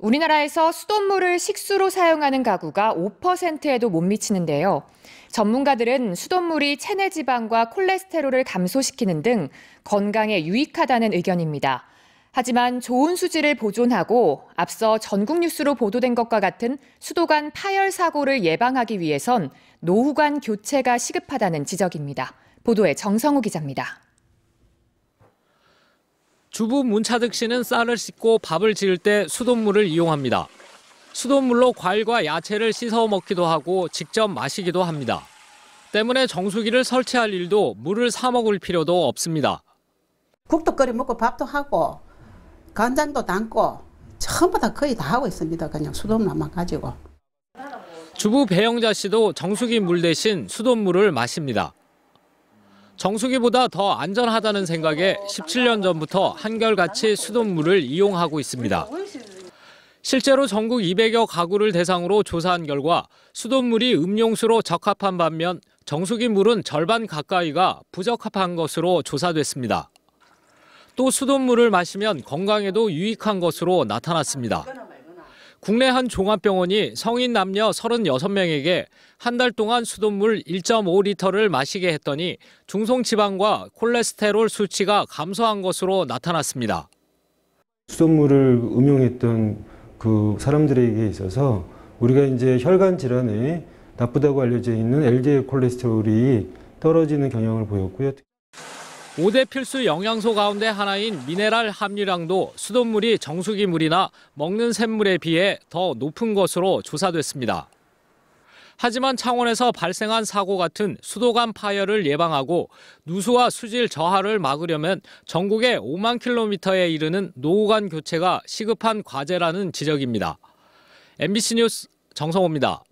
우리나라에서 수돗물을 식수로 사용하는 가구가 5%에도 못 미치는데요. 전문가들은 수돗물이 체내 지방과 콜레스테롤을 감소시키는 등 건강에 유익하다는 의견입니다. 하지만 좋은 수질을 보존하고 앞서 전국 뉴스로 보도된 것과 같은 수도관 파열 사고를 예방하기 위해선 노후관 교체가 시급하다는 지적입니다. 보도에 정성우 기자입니다. 주부 문차득 씨는 쌀을 씻고 밥을 지을 때 수돗물을 이용합니다. 수돗물로 과일과 야채를 씻어 먹기도 하고 직접 마시기도 합니다. 때문에 정수기를 설치할 일도 물을 사 먹을 필요도 없습니다. 국도 끓여 먹고 밥도 하고 간장도 담고 전부 다 거의 다 하고 있습니다. 그냥 수돗물만 가지고. 주부 배영자 씨도 정수기 물 대신 수돗물을 마십니다. 정수기보다 더 안전하다는 생각에 17년 전부터 한결같이 수돗물을 이용하고 있습니다. 실제로 전국 200여 가구를 대상으로 조사한 결과 수돗물이 음용수로 적합한 반면 정수기 물은 절반 가까이가 부적합한 것으로 조사됐습니다. 또 수돗물을 마시면 건강에도 유익한 것으로 나타났습니다. 국내 한 종합병원이 성인 남녀 36명에게 한 달 동안 수돗물 1.5리터를 마시게 했더니 중성지방과 콜레스테롤 수치가 감소한 것으로 나타났습니다. 수돗물을 음용했던 그 사람들에게 있어서 우리가 이제 혈관 질환에 나쁘다고 알려져 있는 LDL 콜레스테롤이 떨어지는 경향을 보였고요. 5대 필수 영양소 가운데 하나인 미네랄 함유량도 수돗물이 정수기 물이나 먹는 샘물에 비해 더 높은 것으로 조사됐습니다. 하지만 창원에서 발생한 사고 같은 수도관 파열을 예방하고 누수와 수질 저하를 막으려면 전국의 5만 킬로미터에 이르는 노후관 교체가 시급한 과제라는 지적입니다. MBC 뉴스 정성호입니다.